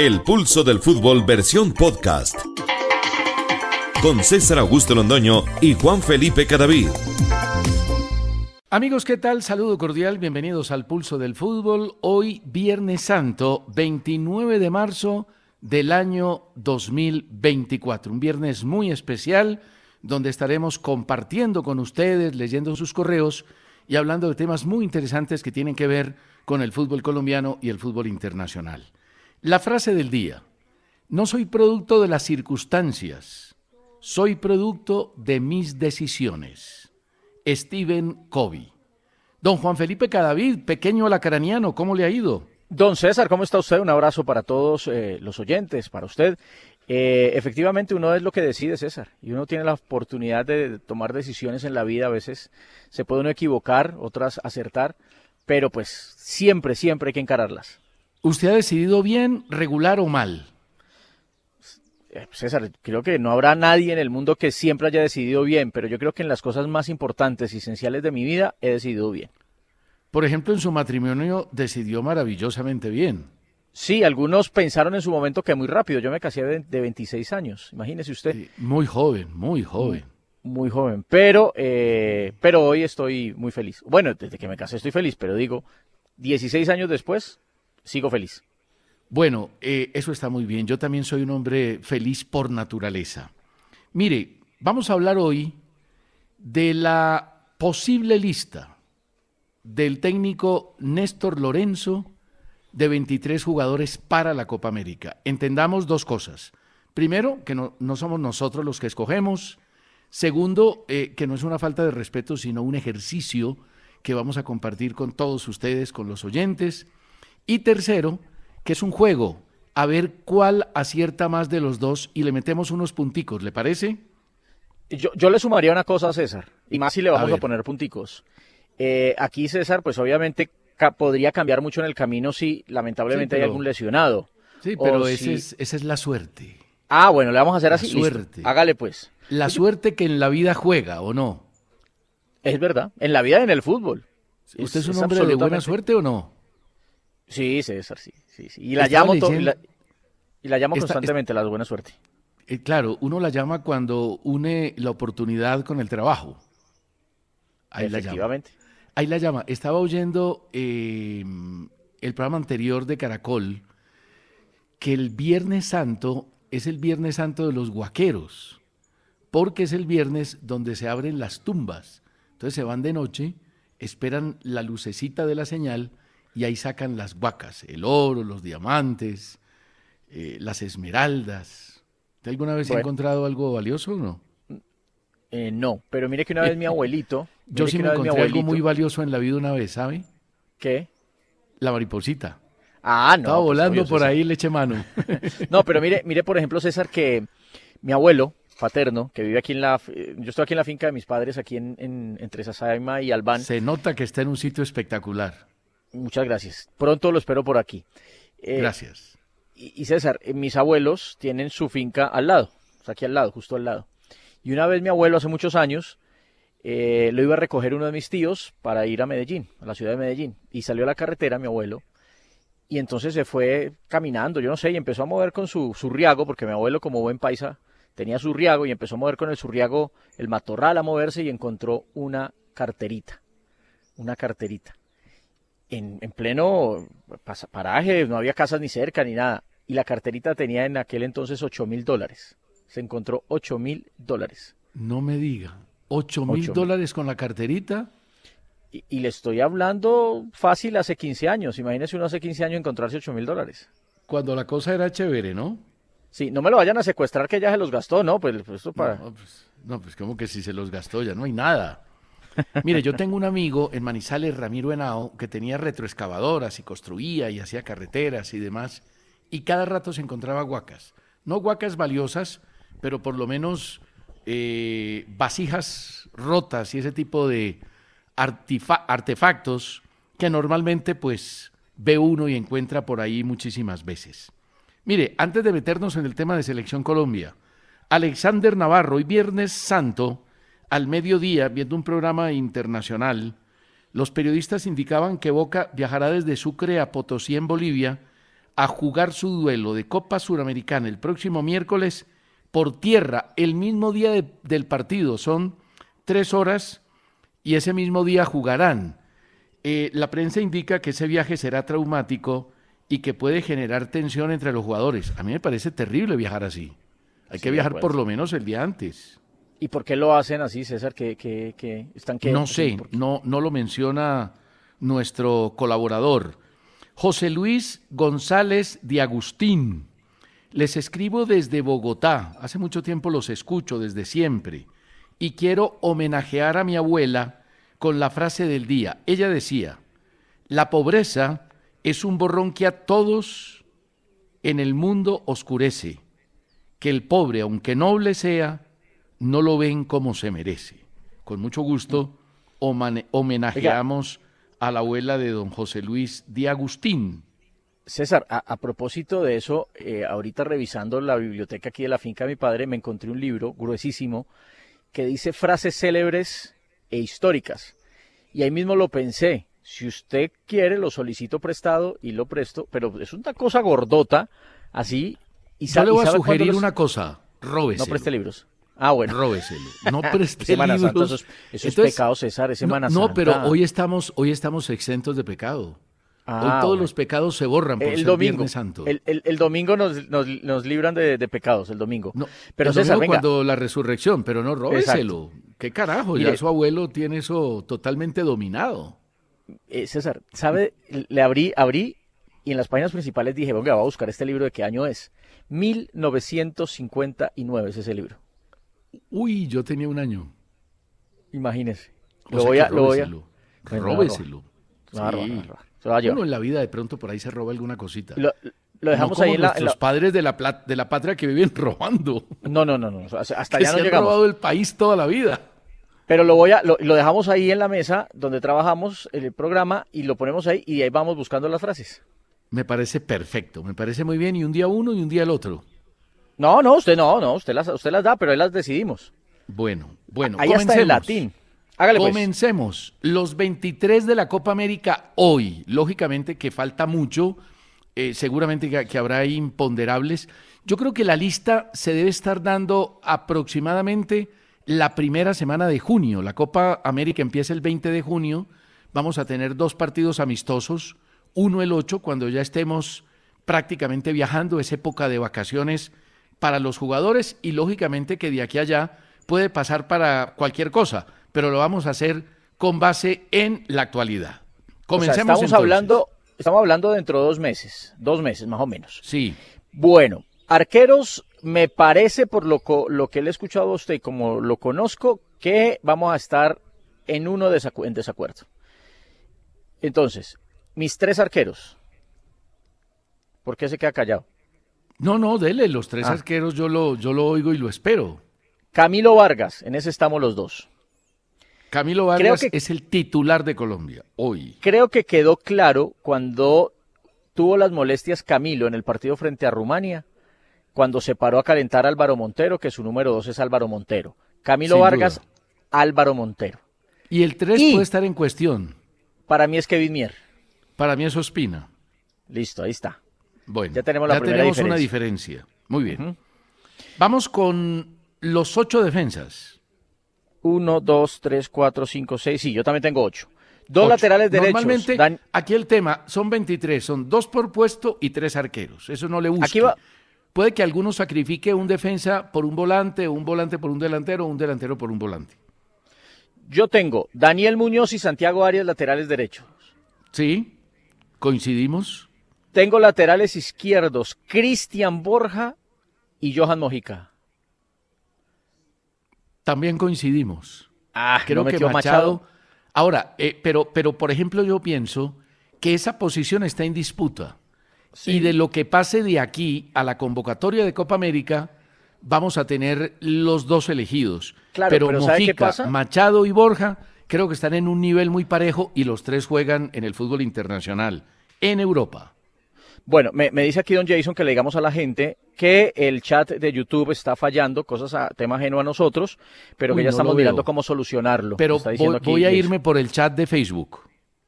El Pulso del Fútbol versión podcast. Con César Augusto Londoño y Juan Felipe Cadavid. Amigos, ¿qué tal? Saludo cordial, bienvenidos al Pulso del Fútbol. Hoy, Viernes Santo, 29 de marzo del año 2024. Un viernes muy especial donde estaremos compartiendo con ustedes, leyendo sus correos y hablando de temas muy interesantes que tienen que ver con el fútbol colombiano y el fútbol internacional. La frase del día, no soy producto de las circunstancias, soy producto de mis decisiones. Stephen Covey. Don Juan Felipe Cadavid, pequeño alacraniano, ¿cómo le ha ido? Don César, ¿cómo está usted? Un abrazo para todos eh, los oyentes, para usted. Eh, efectivamente, uno es lo que decide, César, y uno tiene la oportunidad de tomar decisiones en la vida. A veces se puede uno equivocar, otras acertar, pero pues siempre, siempre hay que encararlas. ¿Usted ha decidido bien, regular o mal? Eh, César, creo que no habrá nadie en el mundo que siempre haya decidido bien, pero yo creo que en las cosas más importantes y esenciales de mi vida he decidido bien. Por ejemplo, en su matrimonio decidió maravillosamente bien. Sí, algunos pensaron en su momento que muy rápido. Yo me casé de 26 años, imagínese usted. muy joven, muy joven. Muy, joven, pero, eh, pero hoy estoy muy feliz. Bueno, desde que me casé estoy feliz, pero digo, 16 años después, sigo feliz. Bueno, eh, eso está muy bien. Yo también soy un hombre feliz por naturaleza. Mire, vamos a hablar hoy de la posible lista del técnico Néstor Lorenzo de 23 jugadores para la Copa América. Entendamos dos cosas. Primero, que no, somos nosotros los que escogemos. Segundo, eh, que no es una falta de respeto, sino un ejercicio que vamos a compartir con todos ustedes, con los oyentes y tercero, que es un juego, a ver cuál acierta más de los dos y le metemos unos punticos, ¿le parece? Yo, yo le sumaría una cosa a César, y más si le vamos a, poner punticos. Eh, aquí César, pues obviamente podría cambiar mucho en el camino si lamentablemente hay algún lesionado. Sí, pero es, esa es la suerte. Ah, bueno, le vamos a hacer así. Suerte. Hágale pues. La suerte que en la vida juega, ¿o no? Es verdad, en la vida y en el fútbol. ¿Usted es, un hombre de buena suerte o no? Sí, César, sí. sí, sí. Y, la llamo la, constantemente, la buena suerte. Eh, claro, uno la llama cuando une la oportunidad con el trabajo. Ahí Efectivamente. La llama. Ahí la llama. Estaba oyendo eh, el programa anterior de Caracol que el Viernes Santo es el Viernes Santo de los guaqueros, porque es el viernes donde se abren las tumbas. Entonces se van de noche, esperan la lucecita de la señal y ahí sacan las vacas, el oro, los diamantes, eh, las esmeraldas. ¿Te alguna vez has encontrado algo valioso o no? Eh, no, pero mire que una vez mi eh, abuelito. Yo sí me encontré algo muy valioso en la vida una vez, ¿sabe? ¿Qué? La mariposita. Ah, no. Estaba pues, volando por ahí, le leche mano. no, pero mire, mire, por ejemplo, César, que mi abuelo paterno, que vive aquí en la... Yo estoy aquí en la finca de mis padres, aquí en, entre Sasaima y Albán. Se nota que está en un sitio espectacular. Muchas gracias. Pronto lo espero por aquí. Eh, gracias. Y, César, eh, mis abuelos tienen su finca al lado, aquí al lado, justo al lado. Y una vez mi abuelo, hace muchos años, eh, lo iba a recoger uno de mis tíos para ir a Medellín, a la ciudad de Medellín. Y salió a la carretera mi abuelo. Y entonces se fue caminando, yo no sé, y empezó a mover con su, surriago, porque mi abuelo, como buen paisa, tenía su y empezó a mover con el surriago el matorral a moverse y encontró una carterita. Una carterita en, pleno paraje, no había casas ni cerca ni nada. Y la carterita tenía en aquel entonces 8 mil dólares. Se encontró 8 mil dólares. No me diga. 8 mil dólares con la carterita. Y, le estoy hablando fácil hace 15 años. Imagínese uno hace 15 años encontrarse 8 mil dólares. Cuando la cosa era chévere, ¿no? Sí, no me lo vayan a secuestrar que ya se los gastó, ¿no? Pues, pues para... No, pues, no, pues como que si se los gastó ya no hay nada. Mire, yo tengo un amigo en Manizales, Ramiro Henao, que tenía retroexcavadoras y construía y hacía carreteras y demás, y cada rato se encontraba guacas. No guacas valiosas, pero por lo menos eh, vasijas rotas y ese tipo de artefactos que normalmente pues ve uno y encuentra por ahí muchísimas veces. Mire, antes de meternos en el tema de Selección Colombia, Alexander Navarro, y Viernes Santo, al mediodía, viendo un programa internacional, los periodistas indicaban que Boca viajará desde Sucre a Potosí en Bolivia a jugar su duelo de Copa Suramericana el próximo miércoles por tierra, el mismo día del partido. Son tres horas y ese mismo día jugarán. Eh, la prensa indica que ese viaje será traumático y que puede generar tensión entre los jugadores. A mí me parece terrible viajar así. Hay que viajar pues. por lo menos el día antes. ¿Y por qué lo hacen así, César? ¿Que, están que, No sé, no, no lo menciona nuestro colaborador. José Luis González de Agustín. Les escribo desde Bogotá. Hace mucho tiempo los escucho, desde siempre. Y quiero homenajear a mi abuela con la frase del día. Ella decía, la pobreza es un borrón que a todos en el mundo oscurece. Que el pobre, aunque noble sea, no lo ven como se merece. Con mucho gusto homenajeamos a la abuela de don José Luis de Agustín. César, a, propósito de eso, eh, ahorita revisando la biblioteca aquí de la finca de mi padre, me encontré un libro gruesísimo que dice frases célebres e históricas. Y ahí mismo lo pensé, si usted quiere, lo solicito prestado y lo presto, pero es una cosa gordota, así. Y Yo le voy a sugerir una cosa, Robes. No preste libros. Ah, bueno. Róbeselo. No preste Semana libros. Santa, César, es Semana no, Santa. No, pero hoy estamos, hoy estamos exentos de pecado. Ah, todos los pecados se borran por el domingo, Santo. El, domingo nos, libran de, pecados, el domingo. No, pero César, venga. cuando la resurrección, pero no róbeselo. ¿Qué carajo? ya su abuelo tiene eso totalmente dominado. Eh, César, ¿sabe? Le abrí, abrí y en las páginas principales dije, venga, va a buscar este libro de qué año es. 1959 es ese libro. Uy, yo tenía un año. Imagínese. lo, voy a, lo Uno en la vida de pronto por ahí se roba alguna cosita. Lo, dejamos ahí padres de la, de la patria que viven robando. No, no, no, no. Hasta se robado el país toda la vida. Pero lo voy a, lo, lo, dejamos ahí en la mesa donde trabajamos el programa y lo ponemos ahí y ahí vamos buscando las frases. Me parece perfecto, me parece muy bien y un día uno y un día el otro. No, no, usted no, no, usted las, usted las da, pero ahí las decidimos. Bueno, bueno, ahí está el latín. Hágale pues. comencemos. Los 23 de la Copa América hoy, lógicamente que falta mucho, eh, seguramente que, que habrá imponderables. Yo creo que la lista se debe estar dando aproximadamente la primera semana de junio. La Copa América empieza el 20 de junio. Vamos a tener dos partidos amistosos, uno el 8, cuando ya estemos prácticamente viajando, es época de vacaciones para los jugadores y lógicamente que de aquí allá puede pasar para cualquier cosa, pero lo vamos a hacer con base en la actualidad. Comencemos. estamos hablando, estamos hablando dentro de dos meses, dos meses más o menos. Sí. Bueno, arqueros, me parece por lo, lo que le he escuchado a usted y como lo conozco, que vamos a estar en uno en desacuerdo. Entonces, mis tres arqueros. ¿Por qué se queda callado? No, no, dele, los tres ah. arqueros yo lo, yo lo oigo y lo espero. Camilo Vargas, en ese estamos los dos. Camilo Vargas es el titular de Colombia hoy. Creo que quedó claro cuando tuvo las molestias Camilo en el partido frente a Rumania, cuando se paró a calentar a Álvaro Montero, que su número dos es Álvaro Montero. Camilo Vargas, Álvaro Montero. Y el tres puede estar en cuestión. Para mí es Kevin Mier. Para mí es Ospina. Listo, ahí está. Bueno, ya tenemos, la una diferencia. Muy bien. Vamos con los ocho defensas. Uno, dos, tres, cuatro, cinco, seis. Sí, yo también tengo ocho. Dos laterales derechos. Normalmente, aquí el tema son 23, son dos por puesto y tres arqueros. Eso no le gusta. Puede que alguno sacrifique un defensa por un volante, un volante por un delantero, o un delantero por un volante. Yo tengo Daniel Muñoz y Santiago Arias laterales derechos. Sí, coincidimos. Tengo laterales izquierdos, Cristian Borja y Johan Mojica. También coincidimos. Ah, creo que Machado. Ahora, eh, pero, pero por ejemplo, yo pienso que esa posición está en disputa. Y de lo que pase de aquí a la convocatoria de Copa América, vamos a tener los dos elegidos. Claro, pero, pero Mojica, Machado y Borja creo que están en un nivel muy parejo y los tres juegan en el fútbol internacional, en Europa. Bueno, me, dice aquí don Jason que le digamos a la gente que el chat de YouTube está fallando, cosas a tema ajeno a nosotros, pero que ya estamos mirando cómo solucionarlo. Pero voy, a irme por el chat de Facebook.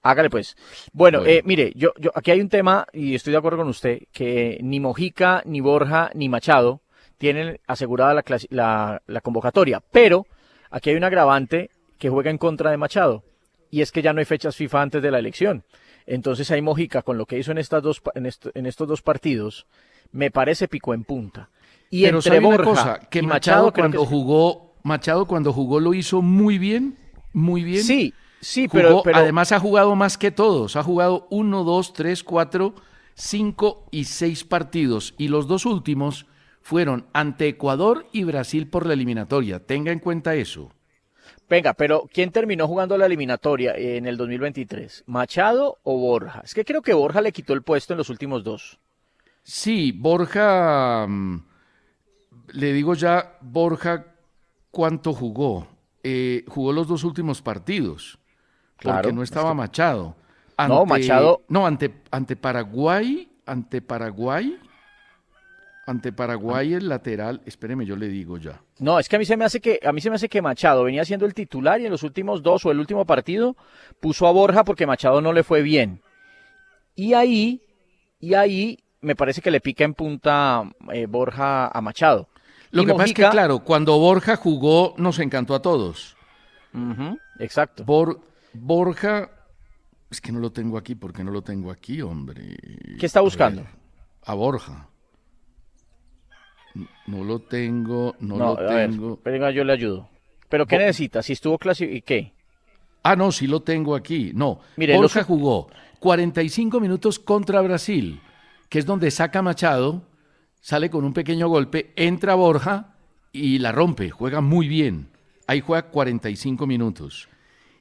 Hágale pues. Bueno, eh, mire, yo, yo, aquí hay un tema, y estoy de acuerdo con usted, que ni Mojica, ni Borja, ni Machado tienen asegurada la, la convocatoria, pero aquí hay un agravante que juega en contra de Machado, y es que ya no hay fechas FIFA antes de la elección. Entonces ahí Mojica con lo que hizo en, estos dos partidos, me parece picó en punta. Y Pero entre una cosa, que Machado, cuando jugó, Machado cuando jugó lo hizo muy bien, muy bien. Sí, sí, pero, además ha jugado más que todos, ha jugado uno, dos, tres, cuatro, cinco y seis partidos y los dos últimos fueron ante Ecuador y Brasil por la eliminatoria. Tenga en cuenta eso. Venga, pero ¿quién terminó jugando la eliminatoria en el 2023? ¿Machado o Borja? Es que creo que Borja le quitó el puesto en los últimos dos. Sí, Borja, mm, le digo ya, Borja, ¿cuánto jugó? Eh, jugó los dos últimos partidos, porque no estaba Machado. no, Machado. No, ante, ante Paraguay, ante Paraguay, ante Paraguay el lateral, espéreme, yo le digo ya. No, es que a mí se me hace que a mí se me hace que Machado venía siendo el titular y en los últimos dos o el último partido puso a Borja porque Machado no le fue bien. Y ahí y ahí me parece que le pica en punta eh, Borja a Machado. Lo que pasa es que claro, cuando Borja jugó nos encantó a todos. exacto. Borja es que no lo tengo aquí, porque no lo tengo aquí, hombre. ¿Qué está buscando? a Borja. No lo tengo, no, lo tengo. pero yo le ayudo. ¿Pero qué necesita? Si estuvo clasificado, ¿qué? Ah, no, sí lo tengo aquí. No, Borja jugó 45 minutos contra Brasil, que es donde saca Machado, sale con un pequeño golpe, entra Borja y la rompe, juega muy bien. Ahí juega 45 minutos.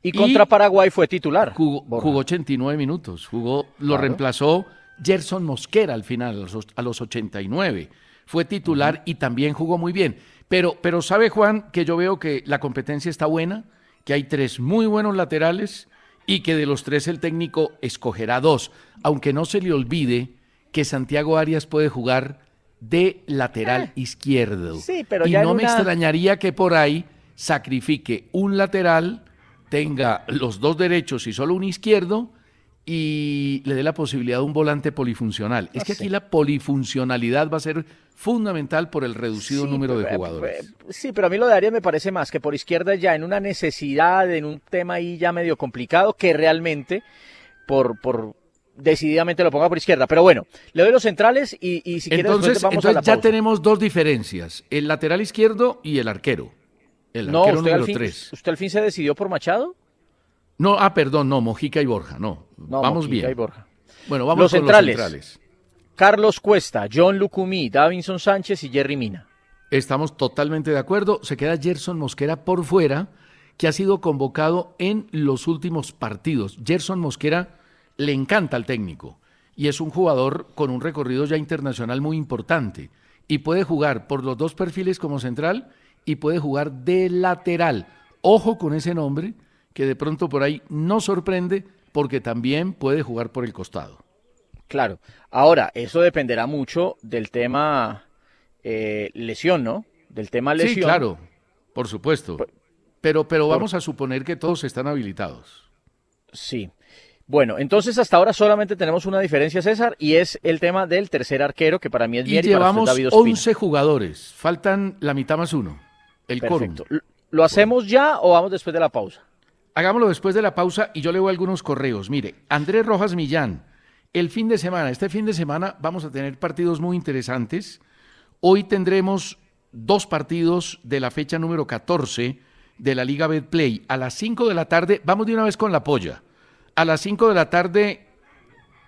Y contra Paraguay fue titular. Jugó, y 89 minutos, jugó, lo reemplazó Gerson Mosquera al final, a los 89 fue titular y también jugó muy bien. Pero, pero sabe Juan que yo veo que la competencia está buena, que hay tres muy buenos laterales y que de los tres el técnico escogerá dos, aunque no se le olvide que Santiago Arias puede jugar de lateral ah, izquierdo. pero y no me extrañaría que por ahí sacrifique un lateral, tenga los dos derechos y solo un izquierdo y le dé la posibilidad de un volante polifuncional. es que ah, aquí la polifuncionalidad va a ser fundamental por el reducido número de eh, jugadores. Pues, sí, pero a mí lo de Arias me parece más que por izquierda ya en una necesidad, en un tema ahí ya medio complicado, que realmente por, por decididamente lo ponga por izquierda. Pero bueno, le doy los centrales y, si quieres entonces, vamos ya tenemos dos diferencias, el lateral izquierdo y el arquero. El no, usted ¿Usted al fin se decidió por Machado? No, ah, perdón, no, Mojica y Borja, no. no vamos Mojica Y Borja. Bueno, vamos a los centrales. Carlos Cuesta, John Lucumí, Davinson Sánchez y Jerry Mina. Estamos totalmente de acuerdo. Se queda Gerson Mosquera por fuera, que ha sido convocado en los últimos partidos. Gerson Mosquera le encanta al técnico y es un jugador con un recorrido ya internacional muy importante y puede jugar por los dos perfiles como central y puede jugar de lateral. Ojo con ese nombre que de pronto por ahí no sorprende porque también puede jugar por el costado. Claro, ahora eso dependerá mucho del tema eh, lesión, ¿no? Del tema lesión. Sí, claro, por supuesto. pero, pero vamos a suponer que todos están habilitados. Sí. Bueno, entonces hasta ahora solamente tenemos una diferencia, César, y es el tema del tercer arquero, que para mí es bien y, y 11 jugadores, faltan la mitad más uno, el Perfecto. ¿Lo hacemos ya o vamos después de la pausa? Hagámoslo después de la pausa y yo le leo algunos correos. Mire, Andrés Rojas Millán, el fin de semana, este fin de semana vamos a tener partidos muy interesantes. Hoy tendremos dos partidos de la fecha número 14 de la Liga Betplay. A las 5 de la tarde, vamos de una vez con la polla. A las 5 de la tarde,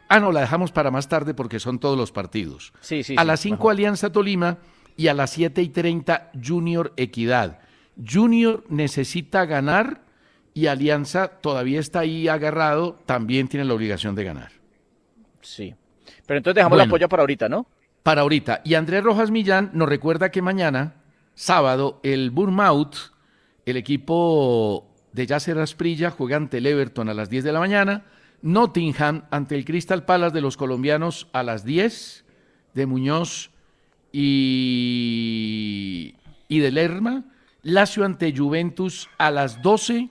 ah, no, la dejamos para más tarde porque son todos los partidos. Sí, sí, a las 5 Alianza Tolima y a las 7 y 30 Junior Equidad. Junior necesita ganar y Alianza todavía está ahí agarrado, también tiene la obligación de ganar. Sí. Pero entonces dejamos la polla para ahorita, ¿no? Para ahorita. Y Andrés Rojas Millán nos recuerda que mañana, sábado, el Burmaut, el equipo de Yasser Asprilla, juega ante el Everton a las 10 de la mañana. Nottingham ante el Crystal Palace de los colombianos a las 10 de Muñoz y, y de Lerma. Lazio ante Juventus a las 12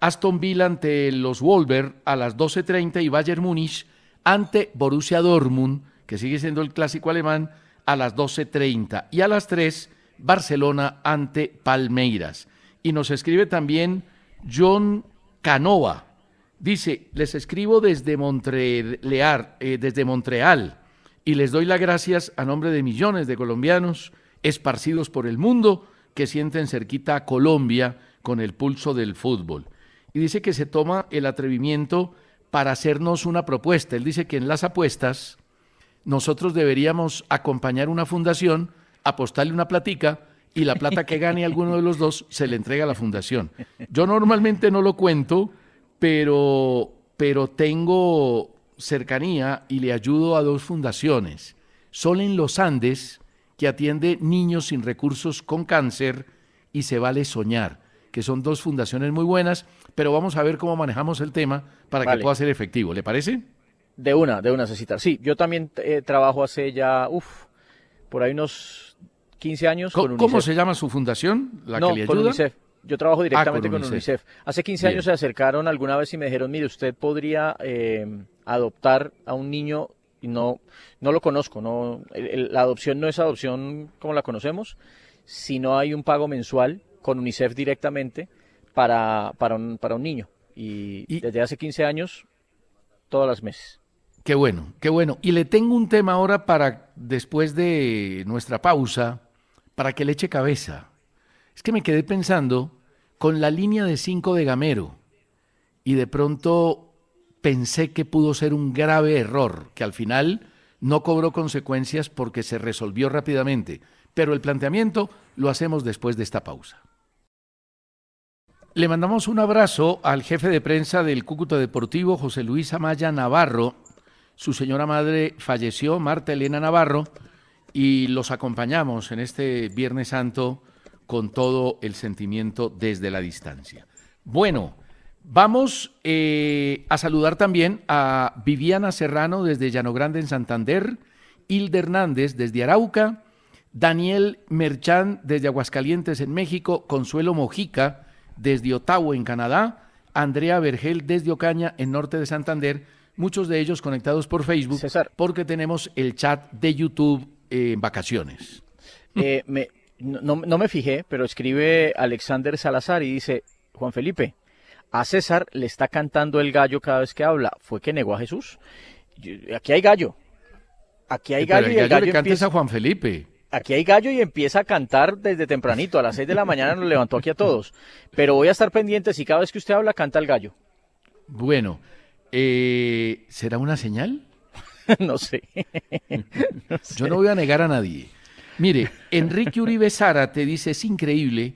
Aston Villa ante los Wolver a las 12.30 y Bayern Múnich ante Borussia Dortmund, que sigue siendo el clásico alemán, a las 12.30. Y a las 3, Barcelona ante Palmeiras. Y nos escribe también John Canoa. Dice, les escribo desde Montreal, eh, desde Montreal y les doy las gracias a nombre de millones de colombianos esparcidos por el mundo que sienten cerquita a Colombia con el pulso del fútbol y dice que se toma el atrevimiento para hacernos una propuesta. Él dice que en las apuestas nosotros deberíamos acompañar una fundación, apostarle una platica y la plata que gane alguno de los dos se le entrega a la fundación. Yo normalmente no lo cuento, pero, pero tengo cercanía y le ayudo a dos fundaciones. Son en los Andes, que atiende niños sin recursos con cáncer y se vale soñar que son dos fundaciones muy buenas, pero vamos a ver cómo manejamos el tema para que pueda ser efectivo. ¿Le parece? De una, de una, cita. Sí, yo también eh, trabajo hace ya, uff, por ahí unos 15 años. ¿Cómo, con UNICEF. ¿Cómo se llama su fundación? ¿La que le ayuda? Con UNICEF. Yo trabajo ah, directamente con, UNICEF. Hace 15 años se acercaron alguna vez y me dijeron, mire, usted podría eh, adoptar a un niño y no, no lo conozco. No, la adopción no es adopción como la conocemos, sino hay un pago mensual con UNICEF directamente para, un, para un niño. Y, desde hace 15 años, todas las meses. Qué bueno, qué bueno. Y le tengo un tema ahora para después de nuestra pausa, para que le eche cabeza. Es que me quedé pensando con la línea de 5 de Gamero y de pronto pensé que pudo ser un grave error, que al final no cobró consecuencias porque se resolvió rápidamente. Pero el planteamiento lo hacemos después de esta pausa. Le mandamos un abrazo al jefe de prensa del Cúcuta Deportivo, José Luis Amaya Navarro. Su señora madre falleció, Marta Elena Navarro, y los acompañamos en este Viernes Santo con todo el sentimiento desde la distancia. Bueno, vamos eh, a saludar también a Viviana Serrano desde Llano Grande en Santander, Hilde Hernández desde Arauca, Daniel Merchán desde Aguascalientes en México, Consuelo Mojica, desde Ottawa, en Canadá, Andrea Vergel desde Ocaña, en norte de Santander, muchos de ellos conectados por Facebook, porque tenemos el chat de YouTube eh, en vacaciones. Eh, no, me fijé, pero escribe Alexander Salazar y dice, Juan Felipe, a César le está cantando el gallo cada vez que habla. ¿Fue que negó a Jesús? aquí hay gallo. Aquí hay gallo, Pero y gallo, le empieza... a Juan Felipe aquí hay gallo y empieza a cantar desde tempranito. A las seis de la mañana nos levantó aquí a todos. Pero voy a estar pendiente si cada vez que usted habla canta el gallo. Bueno, eh, ¿será una señal? no, sé. Yo no voy a negar a nadie. Mire, Enrique Uribe Sara te dice, es increíble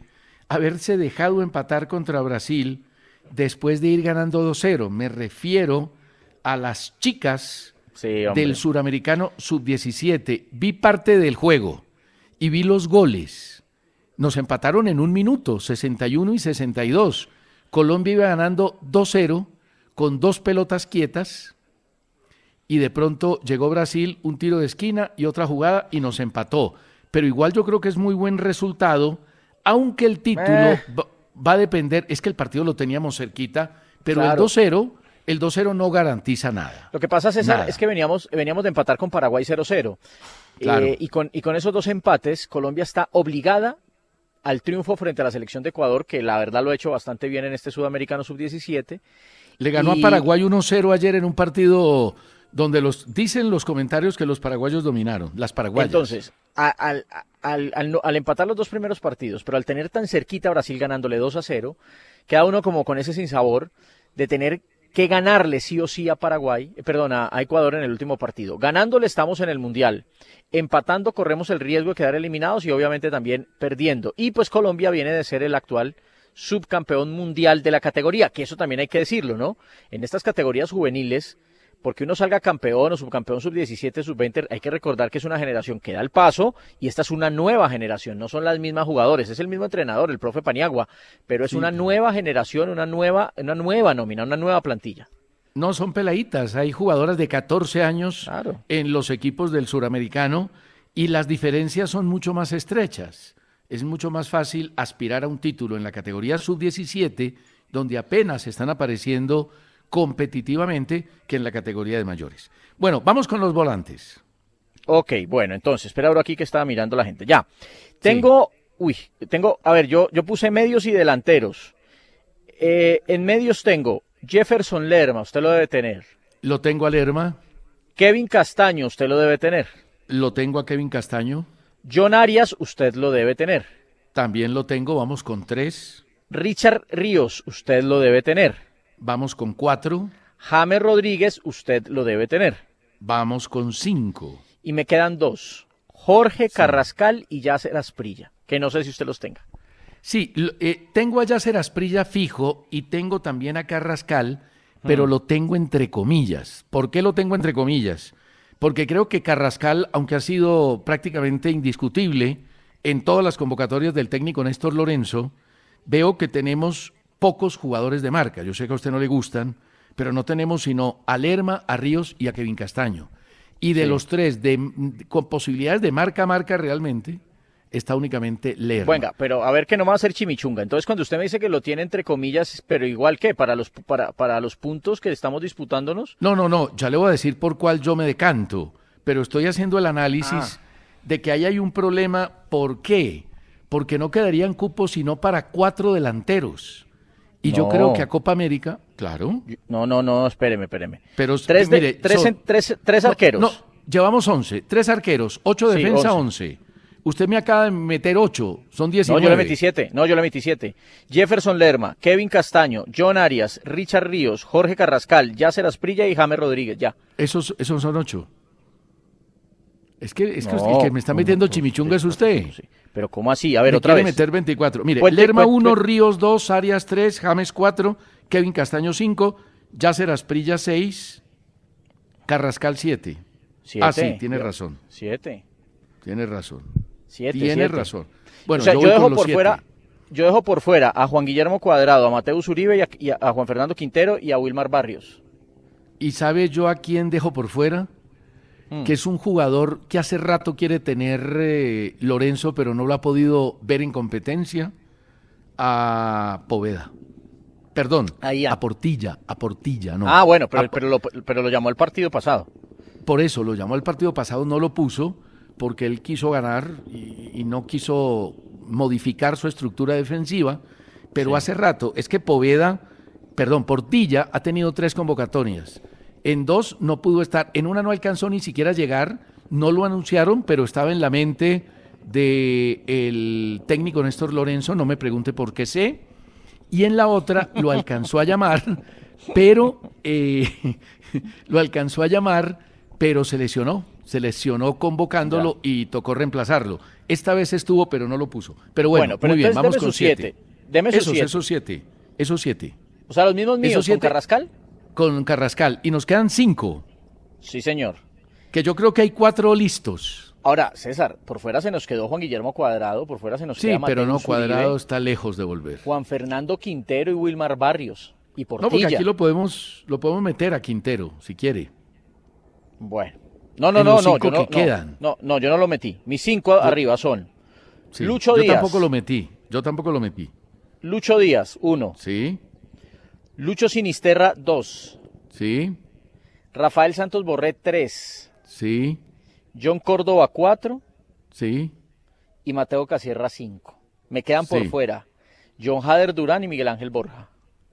haberse dejado empatar contra Brasil después de ir ganando 2-0. Me refiero a las chicas del suramericano sub-17. Vi parte del juego y vi los goles. Nos empataron en un minuto, 61 y 62. Colombia iba ganando 2-0 con dos pelotas quietas y de pronto llegó Brasil, un tiro de esquina y otra jugada y nos empató. Pero igual yo creo que es muy buen resultado, aunque el título eh. va, a depender, es que el partido lo teníamos cerquita, pero el 2-0 el 2-0 no garantiza nada. Lo que pasa, César, es que veníamos, veníamos de empatar con Paraguay 0-0. Eh, y, con, y con esos dos empates, Colombia está obligada al triunfo frente a la selección de Ecuador, que la verdad lo ha hecho bastante bien en este Sudamericano Sub-17. Le ganó a Paraguay 1-0 ayer en un partido donde los dicen los comentarios que los paraguayos dominaron, las paraguayas. Entonces, al, empatar los dos primeros partidos, pero al tener tan cerquita a Brasil ganándole 2 a 0, queda uno como con ese sinsabor de tener que ganarle sí o sí a Paraguay, perdona, eh, perdón, a Ecuador en el último partido. Ganándole estamos en el Mundial. Empatando corremos el riesgo de quedar eliminados y obviamente también perdiendo. Y pues Colombia viene de ser el actual subcampeón mundial de la categoría, que eso también hay que decirlo, ¿no? En estas categorías juveniles porque uno salga campeón o subcampeón sub-17, sub-20, hay que recordar que es una generación que da el paso y esta es una nueva generación, no son las mismas jugadores, es el mismo entrenador, el profe Paniagua, pero es una nueva generación, una nueva, una nueva nómina, una nueva plantilla. No son peladitas, hay jugadoras de 14 años en los equipos del suramericano y las diferencias son mucho más estrechas. Es mucho más fácil aspirar a un título en la categoría sub-17, donde apenas están apareciendo competitivamente que en la categoría de mayores. Bueno, vamos con los volantes. Ok, bueno, entonces, espera ahora aquí que estaba mirando la gente. Ya. Tengo, uy, tengo, a ver, yo, yo puse medios y delanteros. Eh, en medios tengo Jefferson Lerma, usted lo debe tener. Lo tengo a Lerma. Kevin Castaño, usted lo debe tener. Lo tengo a Kevin Castaño. John Arias, usted lo debe tener. También lo tengo, vamos con tres. Richard Ríos, usted lo debe tener. Vamos con cuatro. James Rodríguez, usted lo debe tener. Vamos con cinco. Y me quedan dos. Jorge Carrascal y Yacer Asprilla, que no sé si usted los tenga. Sí, eh, tengo a Yacer Asprilla fijo y tengo también a Carrascal, pero mm. lo tengo entre comillas. ¿Por qué lo tengo entre comillas? Porque creo que Carrascal, aunque ha sido prácticamente indiscutible en todas las convocatorias del técnico Néstor Lorenzo, veo que tenemos pocos jugadores de marca. Yo sé que a usted no le gustan, pero no tenemos sino a Lerma, a Ríos y a Kevin Castaño. Y de los tres, de, con posibilidades de marca a marca realmente, está únicamente Lerma. Venga, pero a ver que no va a ser chimichunga. Entonces, cuando usted me dice que lo tiene entre comillas, pero igual que para los, para, para los puntos que estamos disputándonos. No, no, no, ya le voy a decir por cuál yo me decanto, pero estoy haciendo el análisis ah. de que ahí hay un problema. ¿Por qué? Porque no quedarían cupos sino para cuatro delanteros. Y yo creo que a Copa América, claro. No, no, no, espéreme, espéreme. Pero tres, tres, tres, arqueros. No, llevamos once, tres arqueros, ocho defensa, once. Usted me acaba de meter ocho, son diez No, yo le metí no, yo le metí siete. Jefferson Lerma, Kevin Castaño, John Arias, Richard Ríos, Jorge Carrascal, Yacer Asprilla y James Rodríguez, ya. Esos, esos son ocho. Es que, es que, el que me está metiendo chimichunga es usted. Pero ¿cómo así? A ver, otra vez. meter 24. Mire, Lerma 1, Ríos 2, Arias 3, James 4, Kevin Castaño 5, Yacer Asprilla 6, Carrascal 7. Ah, sí, tiene razón. 7. Tiene razón. 7. Tiene razón. Bueno, o sea, yo, dejo por fuera yo dejo por fuera a Juan Guillermo Cuadrado, a Mateo Uribe a, a, Juan Fernando Quintero y a Wilmar Barrios. ¿Y sabe yo a quién dejo por fuera? que es un jugador que hace rato quiere tener eh, Lorenzo, pero no lo ha podido ver en competencia, a Poveda. Perdón, a Portilla, a Portilla, no. Ah, bueno, pero, pero, lo, llamó el partido pasado. Por eso, lo llamó el partido pasado, no lo puso, porque él quiso ganar y, no quiso modificar su estructura defensiva, pero hace rato, es que Poveda, perdón, Portilla ha tenido tres convocatorias en dos no pudo estar, en una no alcanzó ni siquiera llegar, no lo anunciaron, pero estaba en la mente del técnico Néstor Lorenzo, no me pregunte por qué sé, y en la otra lo alcanzó a llamar, pero eh, lo alcanzó a llamar, pero se lesionó, se lesionó convocándolo y tocó reemplazarlo. Esta vez estuvo, pero no lo puso. Pero bueno, muy bien, vamos con siete. siete. Deme esos, siete. Esos siete, esos siete. O sea, los mismos míos, siete. ¿con con Carrascal y nos quedan cinco. Sí, señor. Que yo creo que hay cuatro listos. Ahora, César, por fuera se nos quedó Juan Guillermo Cuadrado, por fuera se nos quedó. queda Sí, pero no, Cuadrado está lejos de volver. Juan Fernando Quintero y Wilmar Barrios. Y Portilla. No, porque aquí lo podemos, lo podemos meter a Quintero, si quiere. Bueno. No, no, no, los cinco no, yo que quedan. no, yo no lo metí. Mis cinco arriba son Lucho Díaz. Yo tampoco lo metí, yo tampoco lo metí. Lucho Díaz, uno. Sí. Lucho Sinisterra, 2. Sí. Rafael Santos Borré, 3. Sí. John Córdoba, 4. Sí. Y Mateo Casierra, 5. Me quedan por fuera John Jader Durán y Miguel Ángel Borja.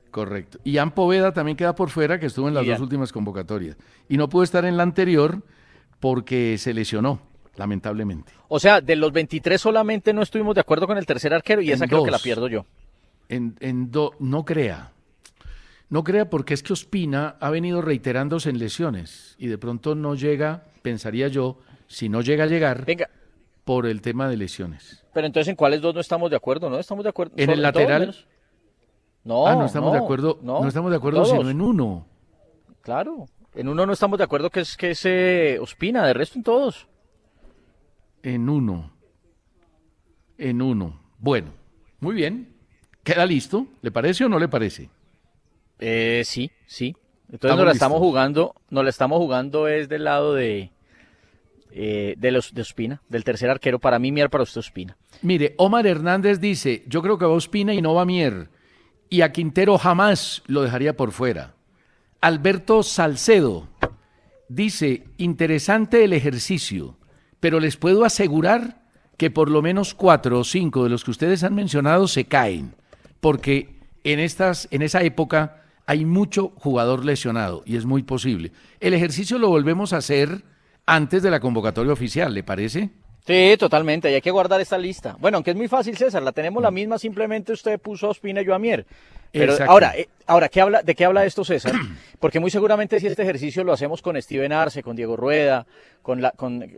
Correcto. Y Jan Poveda también queda por fuera, que estuvo en las dos últimas convocatorias. Y no pudo estar en la anterior porque se lesionó, lamentablemente. O sea, de los 23 solamente no estuvimos de acuerdo con el tercer arquero y es esa creo que la pierdo yo. En, en no crea. No crea porque es que Ospina ha venido reiterándose en lesiones y de pronto no llega, pensaría yo, si no llega a llegar por el tema de lesiones. Pero entonces en cuáles dos no estamos de acuerdo, ¿no? Estamos de acuerdo. En el lateral. no, ah, no estamos de acuerdo, no, estamos de acuerdo sino en uno. Claro, en uno no estamos de acuerdo que es que ese eh, Ospina, de resto en todos. En uno. En uno. Bueno, muy bien. ¿Queda listo? ¿Le parece o no le parece? Eh, sí, sí. Entonces nos la estamos jugando, nos la estamos jugando es del lado de, eh, de, los, de Ospina, del tercer arquero. Para mí, Mier, para usted Ospina. Mire, Omar Hernández dice, yo creo que va Ospina y no va Mier. Y a Quintero jamás lo dejaría por fuera. Alberto Salcedo dice, interesante el ejercicio, pero les puedo asegurar que por lo menos cuatro o cinco de los que ustedes han mencionado se caen, porque en, estas, en esa época hay mucho jugador lesionado y es muy posible. El ejercicio lo volvemos a hacer antes de la convocatoria oficial, ¿le parece? Sí, totalmente, hay que guardar esta lista. Bueno, aunque es muy fácil, César, la tenemos la mm. misma, simplemente usted puso Ospina y yo a Pero ahora, eh, ahora ¿de qué habla esto César? Porque muy seguramente si este ejercicio lo hacemos con Steven Arce, con Diego Rueda, con,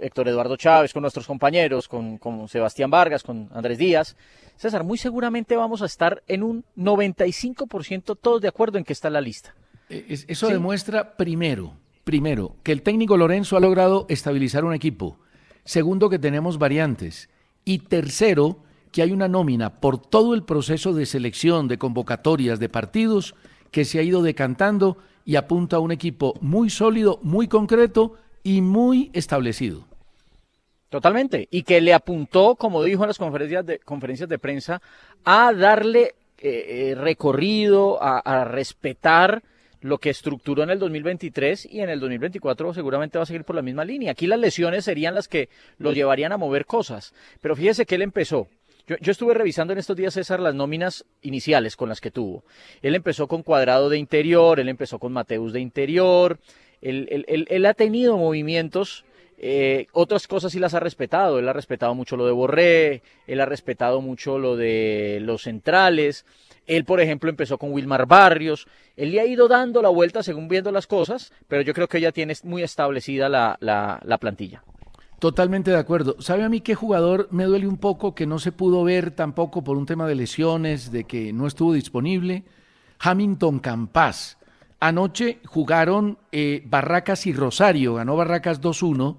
Héctor Eduardo Chávez, con nuestros compañeros, con, Sebastián Vargas, con Andrés Díaz, César, muy seguramente vamos a estar en un 95% todos de acuerdo en que está la lista. E, eso demuestra, primero, primero, que el técnico Lorenzo ha logrado estabilizar un equipo Segundo, que tenemos variantes. Y tercero, que hay una nómina por todo el proceso de selección, de convocatorias, de partidos, que se ha ido decantando y apunta a un equipo muy sólido, muy concreto y muy establecido. Totalmente. Y que le apuntó, como dijo en las conferencias de, conferencias de prensa, a darle eh, eh, recorrido, a respetar lo que estructuró en el 2023 y en el 2024 seguramente va a seguir por la misma línea. Aquí las lesiones serían las que lo pues llevarían a mover cosas. Pero fíjese que él empezó. Yo, estuve revisando en estos días, César, las nóminas iniciales con las que tuvo. Él empezó con Cuadrado de interior, él empezó con Mateus de interior. Él, ha tenido movimientos eh, otras cosas sí las ha respetado. Él ha respetado mucho lo de Borré, él ha respetado mucho lo de los centrales. Él, por ejemplo, empezó con Wilmar Barrios. Él le ha ido dando la vuelta según viendo las cosas, pero yo creo que ya tiene muy establecida la, plantilla. Totalmente de acuerdo. ¿Sabe a mí qué jugador me duele un poco que no se pudo ver tampoco por un tema de lesiones, de que no estuvo disponible? Hamilton Campas. Anoche jugaron eh, Barracas y Rosario, ganó Barracas 2-1,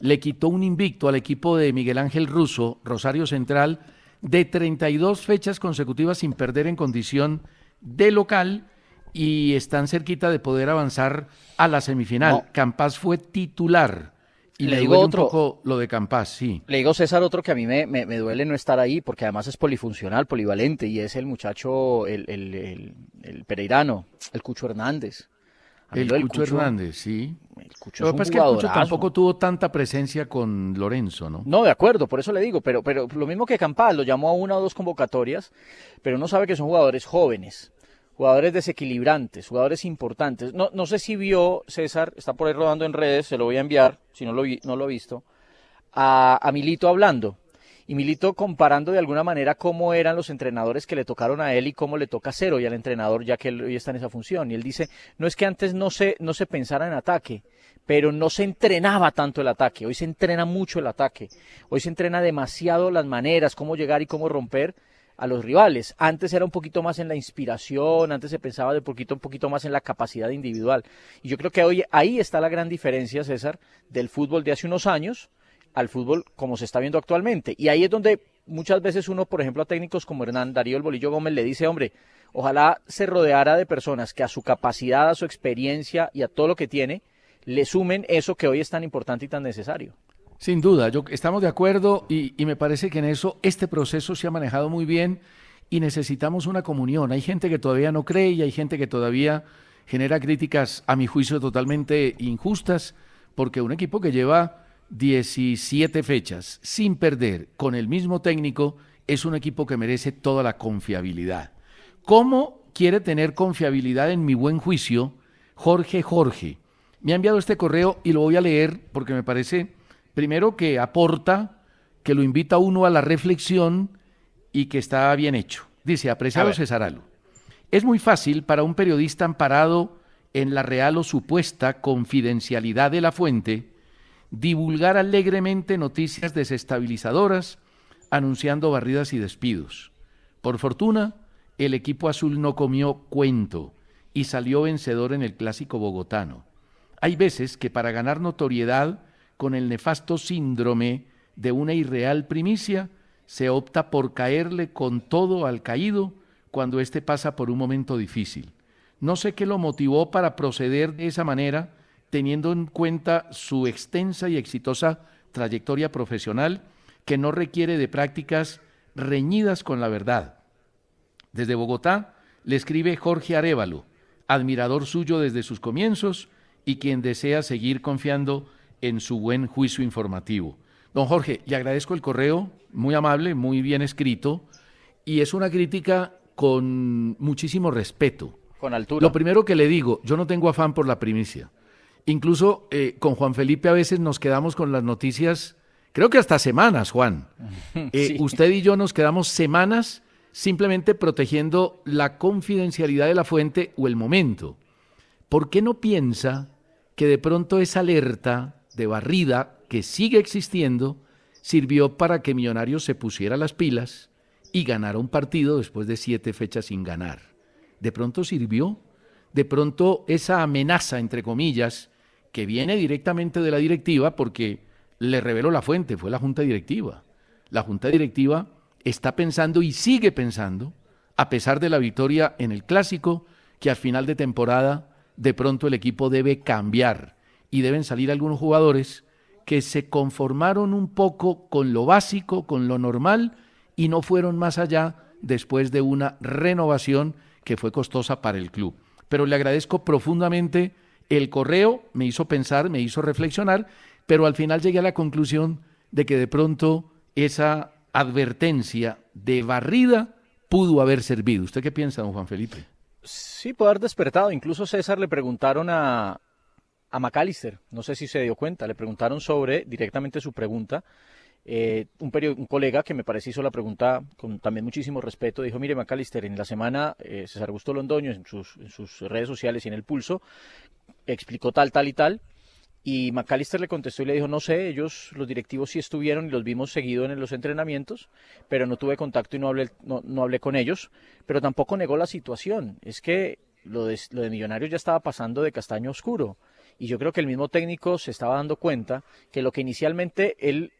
le quitó un invicto al equipo de Miguel Ángel Russo, Rosario Central de 32 fechas consecutivas sin perder en condición de local y están cerquita de poder avanzar a la semifinal. Campás fue titular. Y le, digo otro, lo de Campas, sí. Le digo, César, otro que a mí me, duele no estar ahí, porque además es polifuncional, polivalente, y es el muchacho, el Pereirano, el Cucho Hernández el, Cucho Hernández, sí. El Cucho es, que tampoco tuvo tanta presencia con Lorenzo, ¿no? No, de acuerdo, por eso le digo, pero, pero lo mismo que Campal, lo llamó a una o dos convocatorias, pero uno sabe que son jugadores jóvenes, jugadores desequilibrantes, jugadores importantes. No, no sé si vio, César, está por ahí rodando en redes, se lo voy a enviar, si no lo, vi, no lo he visto, a Milito hablando y Milito comparando de alguna manera cómo eran los entrenadores que le tocaron a él y cómo le toca cero y al entrenador ya que él hoy está en esa función. Y él dice, no es que antes no se, no se pensara en ataque, pero no se entrenaba tanto el ataque. Hoy se entrena mucho el ataque. Hoy se entrena demasiado las maneras, cómo llegar y cómo romper a los rivales. Antes era un poquito más en la inspiración, antes se pensaba de poquito un poquito más en la capacidad individual. Y yo creo que hoy ahí está la gran diferencia, César, del fútbol de hace unos años al fútbol como se está viendo actualmente. Y ahí es donde muchas veces uno, por ejemplo, a técnicos como Hernán Darío El Bolillo Gómez le dice, hombre, ojalá se rodeara de personas que a su capacidad, a su experiencia y a todo lo que tiene, le sumen eso que hoy es tan importante y tan necesario. Sin duda, yo estamos de acuerdo y me parece que en eso este proceso se ha manejado muy bien y necesitamos una comunión. Hay gente que todavía no cree y hay gente que todavía genera críticas, a mi juicio, totalmente injustas, porque un equipo que lleva 17 fechas sin perder con el mismo técnico, es un equipo que merece toda la confiabilidad. ¿Cómo quiere tener confiabilidad en mi buen juicio Jorge Jorge? Me ha enviado este correo y lo voy a leer porque me parece, primero, que aporta, que lo invita uno a la reflexión y que está bien hecho. Dice, apreciado Cesaralo, es muy fácil para un periodista amparado en la real o supuesta confidencialidad de la fuente divulgar alegremente noticias desestabilizadoras, anunciando barridas y despidos. Por fortuna, el equipo azul no comió cuento y salió vencedor en el clásico bogotano. Hay veces que para ganar notoriedad con el nefasto síndrome de una irreal primicia, se opta por caerle con todo al caído cuando éste pasa por un momento difícil. No sé qué lo motivó para proceder de esa manera, teniendo en cuenta su extensa y exitosa trayectoria profesional que no requiere de prácticas reñidas con la verdad. Desde Bogotá le escribe Jorge Arevalo, admirador suyo desde sus comienzos y quien desea seguir confiando en su buen juicio informativo. Don Jorge, le agradezco el correo, muy amable, muy bien escrito, y es una crítica con muchísimo respeto. Con altura. Lo primero que le digo, yo no tengo afán por la primicia. Incluso eh, con Juan Felipe a veces nos quedamos con las noticias, creo que hasta semanas, Juan. Eh, usted y yo nos quedamos semanas simplemente protegiendo la confidencialidad de la fuente o el momento. ¿Por qué no piensa que de pronto esa alerta de barrida que sigue existiendo sirvió para que Millonarios se pusiera las pilas y ganara un partido después de siete fechas sin ganar? De pronto sirvió, de pronto esa amenaza, entre comillas, que viene directamente de la directiva porque le reveló la fuente, fue la junta directiva. La junta directiva está pensando y sigue pensando, a pesar de la victoria en el clásico, que al final de temporada de pronto el equipo debe cambiar y deben salir algunos jugadores que se conformaron un poco con lo básico, con lo normal y no fueron más allá después de una renovación que fue costosa para el club. Pero le agradezco profundamente el correo me hizo pensar, me hizo reflexionar, pero al final llegué a la conclusión de que de pronto esa advertencia de barrida pudo haber servido. ¿Usted qué piensa, don Juan Felipe? Sí, puede haber despertado. Incluso César le preguntaron a, a no sé si se dio cuenta, le preguntaron sobre directamente su pregunta. Eh, un, colega que me parece hizo la pregunta con también muchísimo respeto, dijo, mire McAllister, en la semana eh, César Augusto Londoño en sus redes sociales y en el pulso explicó tal, tal y tal. Y McAllister le contestó y le dijo, no sé, ellos, los directivos sí estuvieron y los vimos seguido en los entrenamientos, pero no tuve contacto y no hablé, no hablé con ellos, pero tampoco negó la situación. Es que lo de, lo de Millonarios ya estaba pasando de castaño oscuro. Y yo creo que el mismo técnico se estaba dando cuenta que lo que inicialmente él,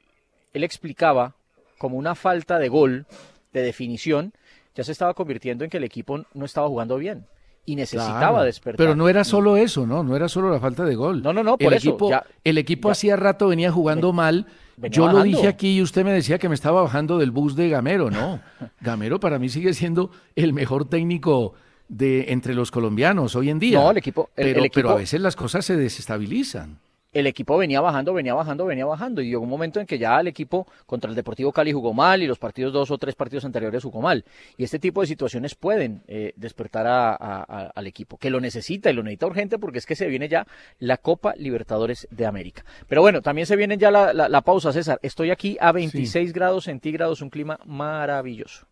él explicaba como una falta de gol, de definición, ya se estaba convirtiendo en que el equipo no estaba jugando bien y necesitaba despertar. Pero no era solo eso, ¿no? No era solo la falta de gol. No, no, no, por el eso. Equipo, el equipo hacía rato venía jugando mal. Yo lo dije aquí y usted me decía que me estaba bajando del bus de Gamero, ¿no? Gamero para mí sigue siendo el mejor técnico de entre los colombianos hoy en día. No, el equipo. pero, el equipo pero a veces las cosas se desestabilizan el equipo venía bajando, venía bajando, venía bajando. Y llegó un momento en que ya el equipo contra el Deportivo Cali jugó mal y los partidos dos o tres partidos anteriores jugó mal. Y este tipo de situaciones pueden eh, despertar al equipo, que lo necesita y lo necesita urgente porque es que se viene ya la Copa Libertadores de América. Pero bueno, también se viene ya la, pausa, César. Estoy aquí a 26 grados centígrados, un clima maravilloso.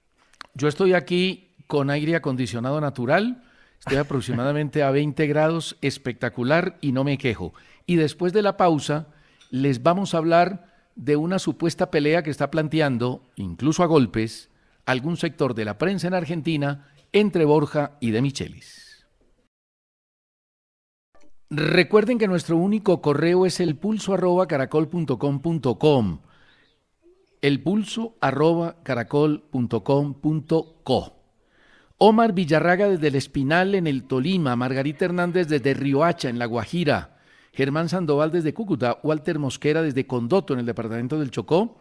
Yo estoy aquí con aire acondicionado natural. Estoy aproximadamente a 20 grados, espectacular y no me quejo. Y después de la pausa, les vamos a hablar de una supuesta pelea que está planteando, incluso a golpes, algún sector de la prensa en Argentina entre Borja y de Michelis. Recuerden que nuestro único correo es el pulso arroba El pulso Omar Villarraga desde el Espinal en el Tolima, Margarita Hernández desde Riohacha en La Guajira. Germán Sandoval desde Cúcuta, Walter Mosquera desde Condoto en el departamento del Chocó,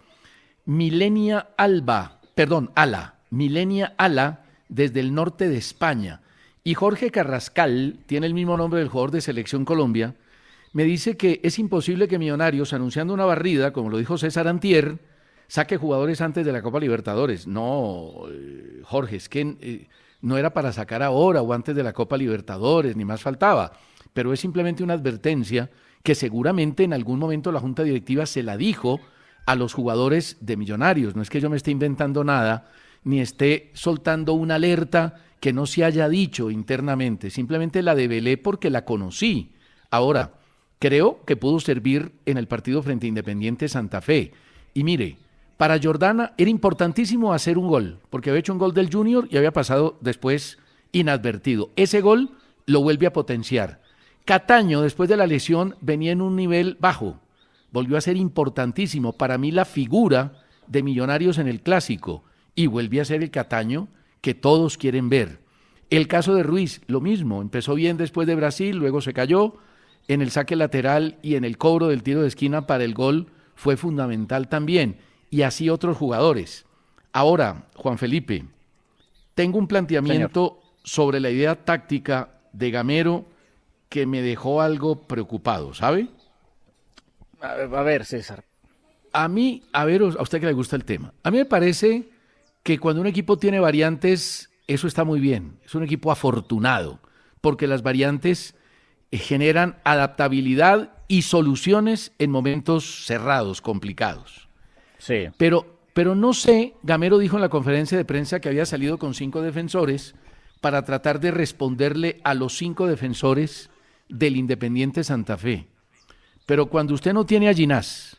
Milenia Alba, perdón, Ala, Milenia Ala desde el norte de España. Y Jorge Carrascal, tiene el mismo nombre del jugador de Selección Colombia, me dice que es imposible que Millonarios, anunciando una barrida, como lo dijo César Antier, saque jugadores antes de la Copa Libertadores. No, eh, Jorge, es que eh, no era para sacar ahora o antes de la Copa Libertadores, ni más faltaba pero es simplemente una advertencia que seguramente en algún momento la junta directiva se la dijo a los jugadores de Millonarios. No es que yo me esté inventando nada, ni esté soltando una alerta que no se haya dicho internamente. Simplemente la develé porque la conocí. Ahora, creo que pudo servir en el partido frente a Independiente Santa Fe. Y mire, para Jordana era importantísimo hacer un gol, porque había hecho un gol del Junior y había pasado después inadvertido. Ese gol lo vuelve a potenciar. Cataño, después de la lesión, venía en un nivel bajo. Volvió a ser importantísimo. Para mí, la figura de Millonarios en el clásico. Y volví a ser el Cataño que todos quieren ver. El caso de Ruiz, lo mismo. Empezó bien después de Brasil, luego se cayó. En el saque lateral y en el cobro del tiro de esquina para el gol fue fundamental también. Y así otros jugadores. Ahora, Juan Felipe, tengo un planteamiento sobre la idea táctica de Gamero que me dejó algo preocupado, ¿sabe? A ver, César. A mí, a ver, a usted que le gusta el tema, a mí me parece que cuando un equipo tiene variantes, eso está muy bien, es un equipo afortunado, porque las variantes eh, generan adaptabilidad y soluciones en momentos cerrados, complicados. Sí. Pero, pero no sé, Gamero dijo en la conferencia de prensa que había salido con cinco defensores para tratar de responderle a los cinco defensores del Independiente Santa Fe. Pero cuando usted no tiene a Ginás,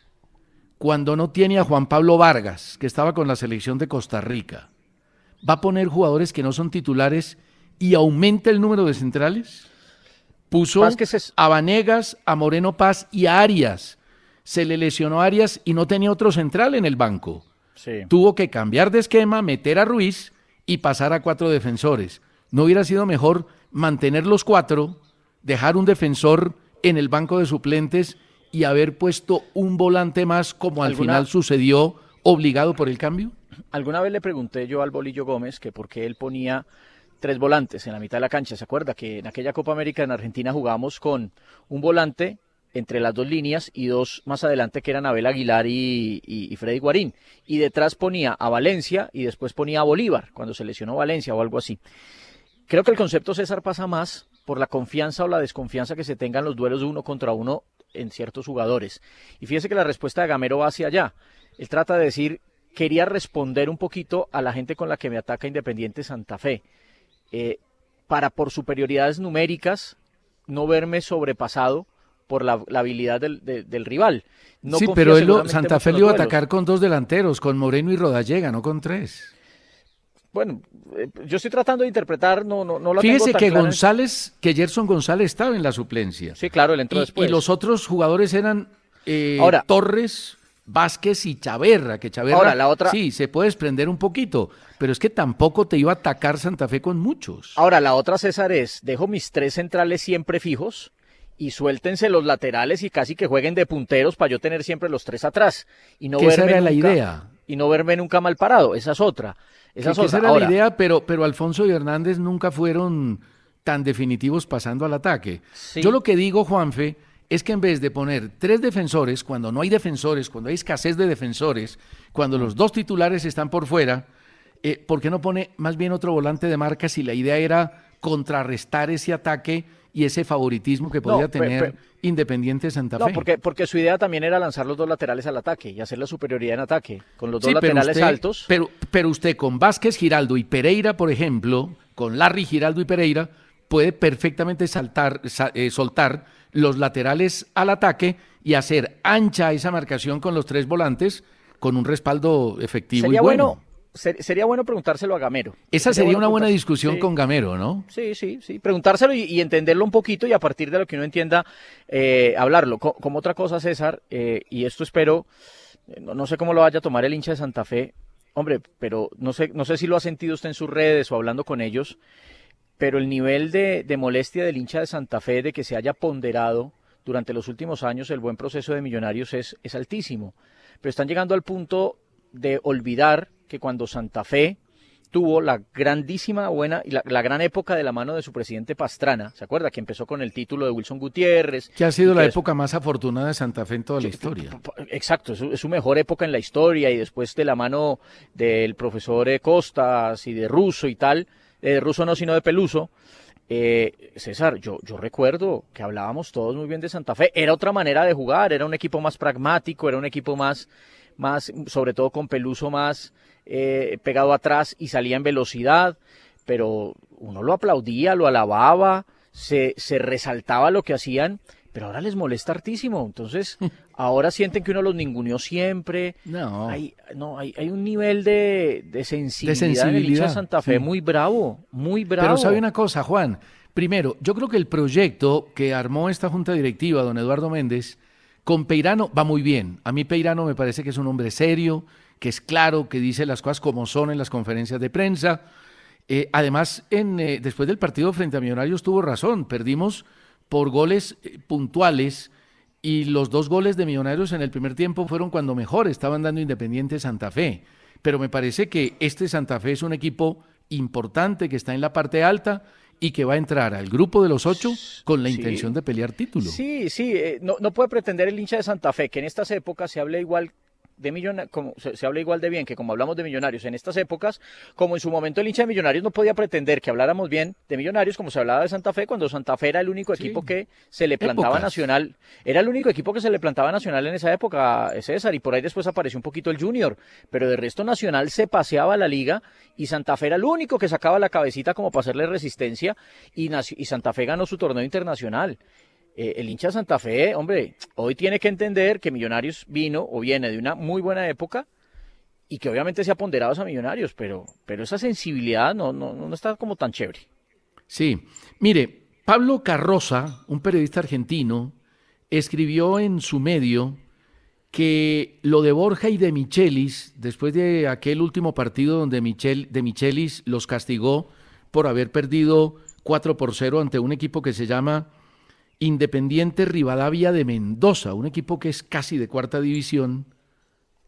cuando no tiene a Juan Pablo Vargas, que estaba con la selección de Costa Rica, ¿va a poner jugadores que no son titulares y aumenta el número de centrales? Puso a Vanegas, a Moreno Paz y a Arias. Se le lesionó Arias y no tenía otro central en el banco. Tuvo que cambiar de esquema, meter a Ruiz y pasar a cuatro defensores. ¿No hubiera sido mejor mantener los cuatro, dejar un defensor en el banco de suplentes y haber puesto un volante más como al final sucedió obligado por el cambio? Alguna vez le pregunté yo al Bolillo Gómez que por qué él ponía tres volantes en la mitad de la cancha. ¿Se acuerda que en aquella Copa América en Argentina jugamos con un volante entre las dos líneas y dos más adelante que eran Abel Aguilar y, y, Freddy Guarín. Y detrás ponía a Valencia y después ponía a Bolívar cuando se lesionó Valencia o algo así. Creo que el concepto César pasa más por la confianza o la desconfianza que se tengan los duelos de uno contra uno en ciertos jugadores. Y fíjese que la respuesta de Gamero va hacia allá. Él trata de decir, quería responder un poquito a la gente con la que me ataca Independiente Santa Fe, eh, para por superioridades numéricas no verme sobrepasado por la, habilidad del, del, rival. No sí, pero él Santa Fe lo iba a atacar con dos delanteros, con Moreno y Rodallega, no con tres. Bueno, eh, yo estoy tratando de interpretar, no, no, no la Fíjese que González, que Gerson González estaba en la suplencia. Sí, claro, él entró después. Y los otros jugadores eran eh, Torres, Vázquez y Chaverra, que Chaverra Ahora, la otra... sí se puede desprender un poquito, pero es que tampoco te iba a atacar Santa Fe con muchos. Ahora, la otra, César, es dejo mis tres centrales siempre fijos y suéltense los laterales y casi que jueguen de punteros para yo tener siempre los tres atrás. Y no esa era la idea? y no verme nunca mal parado. Esa es otra. Esa, es otra. era la idea, pero, pero Alfonso y Hernández nunca fueron tan definitivos pasando al ataque. Yo lo que digo, Juanfe, es que en vez de poner tres defensores, cuando no hay defensores, cuando hay escasez de defensores, cuando los dos titulares están por fuera, eh, ¿por qué no pone más bien otro volante de marca si la idea era contrarrestar ese ataque y ese favoritismo que podía tener Independiente Santa Fe. No, porque, porque su idea también era lanzar los dos laterales al ataque y hacer la superioridad en ataque, con los dos laterales altos. Pero, pero usted con Vázquez, Giraldo y Pereira, por ejemplo, con Larry, Giraldo y Pereira, puede perfectamente saltar, eh, soltar los laterales al ataque y hacer ancha esa marcación con los tres volantes con un respaldo efectivo y bueno sería bueno preguntárselo a Gamero. Esa sería, una buena discusión con Gamero, ¿no? Sí, sí, sí. Preguntárselo y, entenderlo un poquito y a partir de lo que uno entienda, eh, hablarlo. como otra cosa, César, eh, y esto espero, eh, no, sé cómo lo vaya a tomar el hincha de Santa Fe, hombre, pero no sé, no sé si lo ha sentido usted en sus redes o hablando con ellos, pero el nivel de, molestia del hincha de Santa Fe de que se haya ponderado durante los últimos años el buen proceso de millonarios es altísimo. Pero están llegando al punto de olvidar que cuando Santa Fe tuvo la grandísima buena y la, gran época de la mano de su presidente Pastrana, ¿se acuerda? Que empezó con el título de Wilson Gutiérrez. Que ha sido la época más afortunada de Santa Fe en toda la historia. Exacto, es su, mejor época en la historia y después de la mano del profesor eh, Costas y de Russo y tal, de eh, Russo no, sino de Peluso. Eh, César, yo, yo recuerdo que hablábamos todos muy bien de Santa Fe. Era otra manera de jugar, era un equipo más pragmático, era un equipo más, más sobre todo con Peluso, más, eh, pegado atrás y salía en velocidad, pero uno lo aplaudía, lo alababa, se, resaltaba lo que hacían, pero ahora les molesta hartísimo. Entonces, ahora sienten que uno los ninguneó siempre. No. Hay, no, hay, un nivel de, de sensibilidad, de sensibilidad. Santa Fe muy bravo, muy bravo. Pero sabe una cosa, Juan. Primero, yo creo que el proyecto que armó esta junta directiva, don Eduardo Méndez, con Peirano va muy bien. A mí Peirano me parece que es un hombre serio, que es claro, que dice las cosas como son en las conferencias de prensa. Eh, además, en, eh, después del partido frente a Millonarios tuvo razón, perdimos por goles eh, puntuales y los dos goles de Millonarios en el primer tiempo fueron cuando mejor estaban dando Independiente Santa Fe. Pero me parece que este Santa Fe es un equipo importante que está en la parte alta y que va a entrar al grupo de los ocho con la intención de pelear título. Sí, sí, no, no, puede pretender el hincha de Santa Fe que en estas épocas se habla igual de como se, habla igual de bien que como hablamos de millonarios en estas épocas, como en su momento el hincha de millonarios no podía pretender que habláramos bien de millonarios como se hablaba de Santa Fe, cuando Santa Fe era el único equipo que se le plantaba Nacional, era el único equipo que se le plantaba Nacional en esa época, eh, César, y por ahí después apareció un poquito el Junior, pero de resto Nacional se paseaba la liga y Santa Fe era el único que sacaba la cabecita como para hacerle resistencia y, y Santa Fe ganó su torneo internacional eh, el hincha de Santa Fe, hombre, hoy tiene que entender que Millonarios vino o viene de una muy buena época y que obviamente se ha ponderado a Millonarios, pero, pero esa sensibilidad no, no, está como tan chévere. Sí, mire, Pablo Carroza, un periodista argentino, escribió en su medio que lo de Borja y de Michelis, después de aquel último partido donde Michel, de Michelis los castigó por haber perdido 4 por 0 ante un equipo que se llama Independiente Rivadavia de Mendoza, un equipo que es casi de cuarta división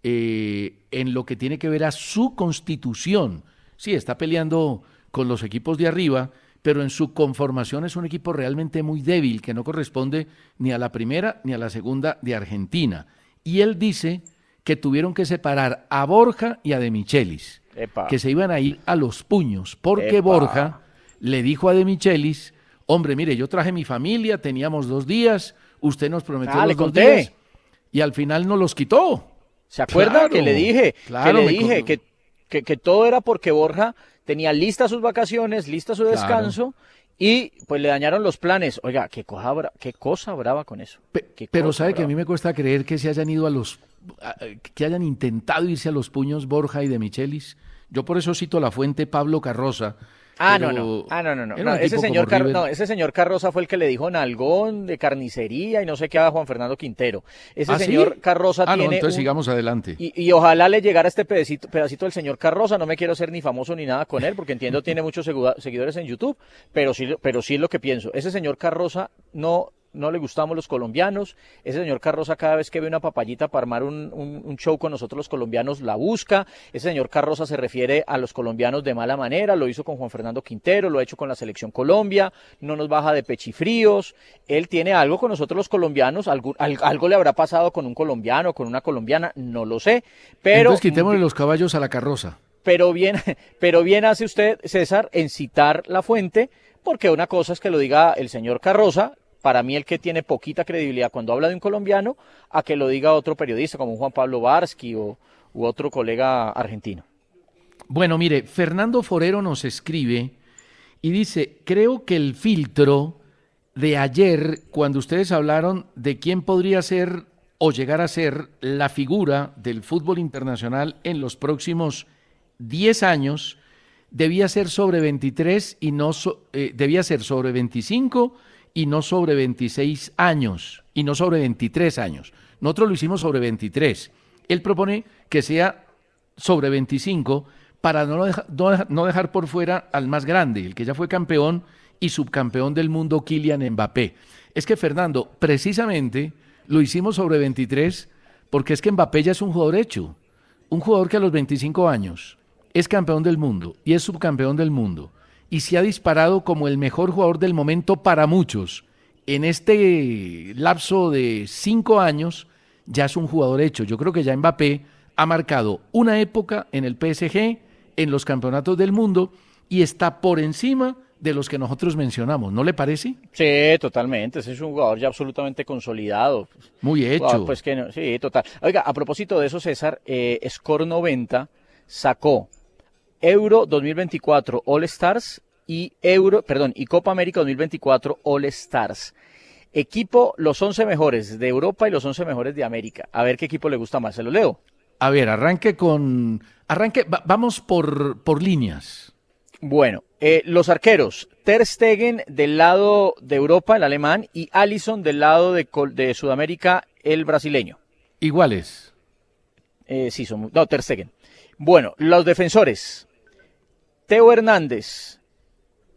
eh, en lo que tiene que ver a su constitución. Sí, está peleando con los equipos de arriba, pero en su conformación es un equipo realmente muy débil que no corresponde ni a la primera ni a la segunda de Argentina. Y él dice que tuvieron que separar a Borja y a De Michelis, que se iban a ir a los puños, porque Borja le dijo a De Michelis hombre, mire, yo traje mi familia, teníamos dos días, usted nos prometió ah, los dos días y al final nos los quitó. ¿Se acuerda que le dije? que le dije que, que, todo era porque Borja tenía listas sus vacaciones, lista su descanso y pues le dañaron los planes. Oiga, qué, cosa qué cosa brava con eso. pero sabe que a mí me cuesta creer que se hayan ido a los, que hayan intentado irse a los puños Borja y de Michelis yo por eso cito la fuente Pablo Carroza. Ah, no, no. Ah, no, no, ese, señor Carroza fue el que le dijo nalgón de carnicería y no sé qué a Juan Fernando Quintero. Ese ¿Ah, señor Carroza Carroza ah, No, entonces sigamos adelante. Y, ojalá le llegara este pedacito, pedacito del señor Carroza. No me quiero hacer ni famoso ni nada con él, porque entiendo tiene muchos seguidores en YouTube, pero sí, pero sí es lo que pienso. Ese señor Carroza no no le gustamos los colombianos. Ese señor Carroza cada vez que ve una papayita para armar un, show con nosotros los colombianos la busca. Ese señor Carroza se refiere a los colombianos de mala manera, lo hizo con Juan Fernando Quintero, lo ha hecho con la selección Colombia, no nos baja de pechifríos. Él tiene algo con nosotros los colombianos, algo, algo le habrá pasado con un colombiano, con una colombiana, no lo sé. Pero, Entonces quitémosle los caballos a la carroza pero bien, pero bien hace usted, César, en citar la fuente, porque una cosa es que lo diga el señor Carroza, para mí el que tiene poquita credibilidad cuando habla de un colombiano a que lo diga otro periodista como Juan Pablo Varsky o u otro colega argentino. Bueno, mire, Fernando Forero nos escribe y dice, creo que el filtro de ayer, cuando ustedes hablaron de quién podría ser o llegar a ser la figura del fútbol internacional en los próximos 10 años, debía ser sobre 23 y no eh, debía ser sobre 25 y no sobre 26 años, y no sobre 23 años. Nosotros lo hicimos sobre 23. Él propone que sea sobre 25 para no, no dejar por fuera al más grande, el que ya fue campeón y subcampeón del mundo, Kylian Mbappé. Es que, Fernando, precisamente lo hicimos sobre 23 porque es que Mbappé ya es un jugador hecho, un jugador que a los 25 años es campeón del mundo y es subcampeón del mundo y se ha disparado como el mejor jugador del momento para muchos. En este lapso de cinco años ya es un jugador hecho. Yo creo que ya Mbappé ha marcado una época en el PSG, en los campeonatos del mundo y está por encima de los que nosotros mencionamos, ¿no le parece? Sí, totalmente. Ese es un jugador ya absolutamente consolidado. Muy hecho. pues que no, sí, total. Oiga, a propósito de eso, César, eh, Score 90 sacó Euro 2024 All Stars y Euro, y Copa América 2024 All Stars. Equipo los 11 mejores de Europa y los 11 mejores de América. A ver qué equipo le gusta más, se lo leo. A ver, arranque con arranque vamos por líneas. Bueno, eh, los arqueros, Ter Stegen del lado de Europa, el alemán, y Allison del lado de, Sudamérica, el brasileño. Iguales. Eh, sí, son. No, Ter Stegen. Bueno, los defensores, Teo Hernández,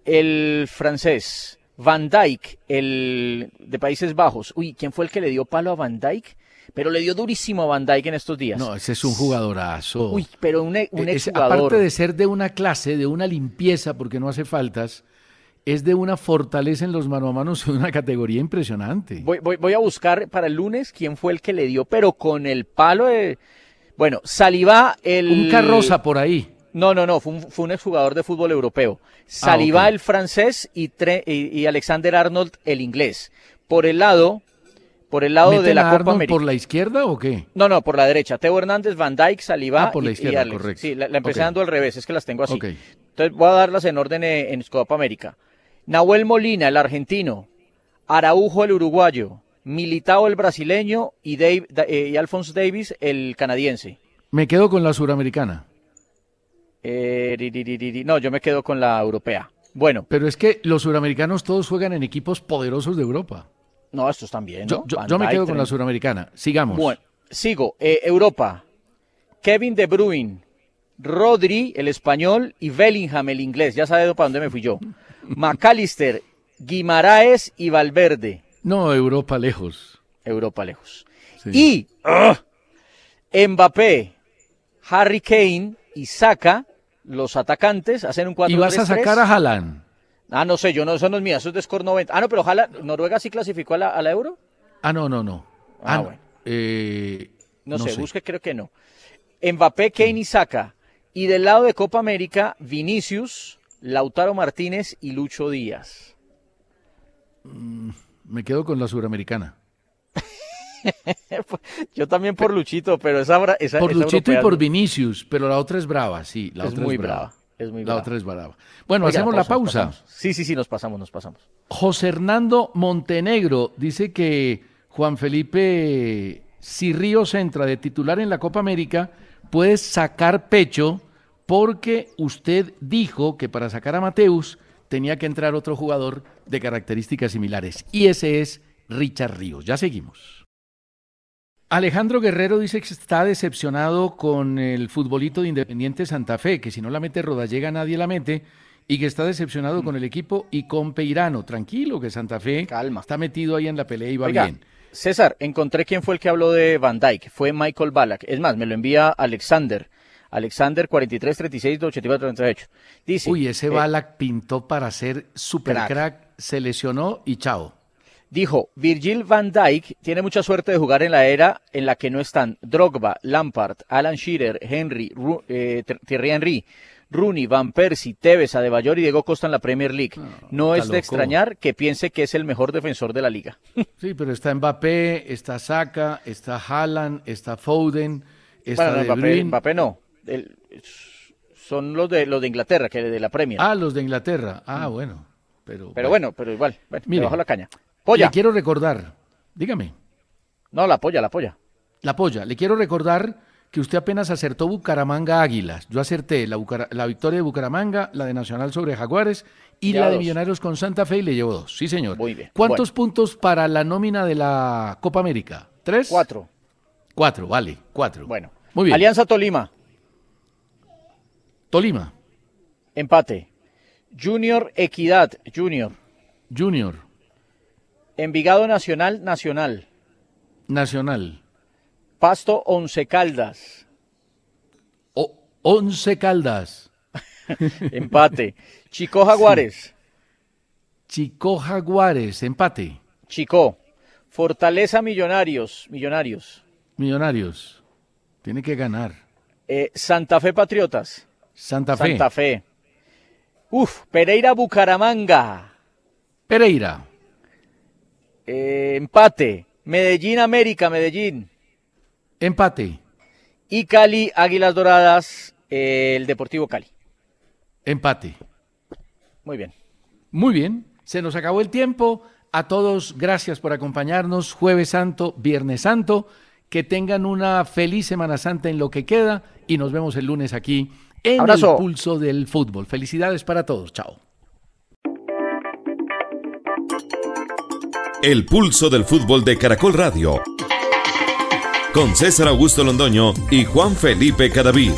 el francés. Van Dyke, el de Países Bajos. Uy, ¿quién fue el que le dio palo a Van Dyke? Pero le dio durísimo a Van Dyke en estos días. No, ese es un jugadorazo. Uy, pero un, e-, Aparte de ser de una clase, de una limpieza, porque no hace faltas, es de una fortaleza en los mano a mano, de una categoría impresionante. Voy, a buscar para el lunes quién fue el que le dio, pero con el palo de... Bueno, Salivá el... Un carroza por ahí. No, no, no, fue un, fue un exjugador de fútbol europeo. Ah, Salivá el francés y, y, Alexander Arnold el inglés. Por el lado, por el lado de la Copa Arnold América. ¿Por la izquierda o qué? No, no, por la derecha. Teo Hernández, Van Dijk, Salivá ah, por la izquierda, y, Correcto. Sí, la, empecé dando al revés, es que las tengo así. Entonces voy a darlas en orden eh, en, Copa América. Nahuel Molina, el argentino. Araujo, el uruguayo. Militao, el brasileño. Y, Dave, eh, y Alphonse Davis, el canadiense. Me quedo con la suramericana. Eh, no, yo me quedo con la europea. Bueno. Pero es que los suramericanos todos juegan en equipos poderosos de Europa. No, estos también. Yo, me quedo con la suramericana. Sigamos. Bueno, sigo. Eh, Europa. Kevin De Bruyne, Rodri, el español, y Bellingham, el inglés. Ya sabes para dónde me fui yo. McAllister, Guimaraes y Valverde. No, Europa lejos. Europa lejos. Y ¡ah! Mbappé, Harry Kane y Saka los atacantes, hacen un 4 -3 -3. Y vas a sacar a Haaland. Ah, no sé, yo no, eso no es mío, eso es de Score 90. Ah, no, pero Haaland, ¿Noruega sí clasificó a la, Euro? Ah, no, no, no. Ah, ah bueno. Eh, no, sé, busque, creo que no. Mbappé, Kane y Saka. Y del lado de Copa América, Vinicius, Lautaro Martínez y Lucho Díaz. Mm, me quedo con la suramericana. Yo también por Luchito, pero esa... esa por Luchito y por Vinicius, pero la otra es brava, sí, la es muy brava. la otra es brava. Bueno, hacemos la pausa. Sí, sí, sí, nos pasamos, nos pasamos. José Hernando Montenegro dice que Juan Felipe, si Ríos entra de titular en la Copa América, puede sacar pecho porque usted dijo que para sacar a Mateus tenía que entrar otro jugador de características similares. Y ese es Richard Ríos. Ya seguimos. Alejandro Guerrero dice que está decepcionado con el futbolito de Independiente Santa Fe, que si no la mete Rodallega nadie la mete, y que está decepcionado con el equipo y con Peirano. Tranquilo, que Santa Fe está metido ahí en la pelea y va bien. César, encontré quién fue el que habló de Van Dyke, fue Michael Balak. Es más, me lo envía Alexander. Alexander 4336 36 Dice, Uy, ese eh, Balak pintó para ser supercrack, se lesionó y chao. Dijo, Virgil van Dijk tiene mucha suerte de jugar en la era en la que no están Drogba, Lampard, Alan Shearer, Henry, eh, Thierry Henry, Rooney, Van Persie, Tevez, Adebayor y Diego Costa en la Premier League. Ah, no, es de extrañar que piense que es el mejor defensor de la liga. Sí, pero está Mbappé, está Saka, está Haaland, está Foden, está Mbappé, Mbappé, no. son los de los de Inglaterra, que de la Premier. Ah, los de Inglaterra. Ah, mm. bueno. Pero, pero bueno, pero igual, bueno, Mire, bajo la caña. Le quiero recordar, dígame. No, la polla, la polla. La polla. Le quiero recordar que usted apenas acertó Bucaramanga Águilas. Yo acerté la, victoria de Bucaramanga, la de Nacional sobre Jaguares y la de Millonarios con Santa Fe y le llevó dos. Sí, señor. Muy bien. ¿Cuántos puntos para la nómina de la Copa América? ¿Tres? Cuatro. Cuatro, vale, cuatro. Bueno. Muy bien. Alianza Tolima. Tolima. Empate. Junior Equidad, Junior. Junior. Envigado Nacional, Nacional. Nacional. Pasto Once Caldas. once Caldas. empate. Chico Jaguares. Chico Jaguares, empate. Chico. Fortaleza Millonarios. Millonarios. Millonarios. Tiene que ganar. Eh, Santa Fe Patriotas. Santa Fe. Santa Fe. Uf, Pereira Bucaramanga. Pereira. Eh, empate. Medellín América, Medellín. Empate. Y Cali, Águilas Doradas, el Deportivo Cali. Empate. Muy bien. Muy bien. Se nos acabó el tiempo. A todos, gracias por acompañarnos. Jueves Santo, Viernes Santo. Que tengan una feliz Semana Santa en lo que queda y nos vemos el lunes aquí en el pulso del fútbol. Felicidades para todos. Chao. El pulso del fútbol de Caracol Radio. Con César Augusto Londoño y Juan Felipe Cadavid.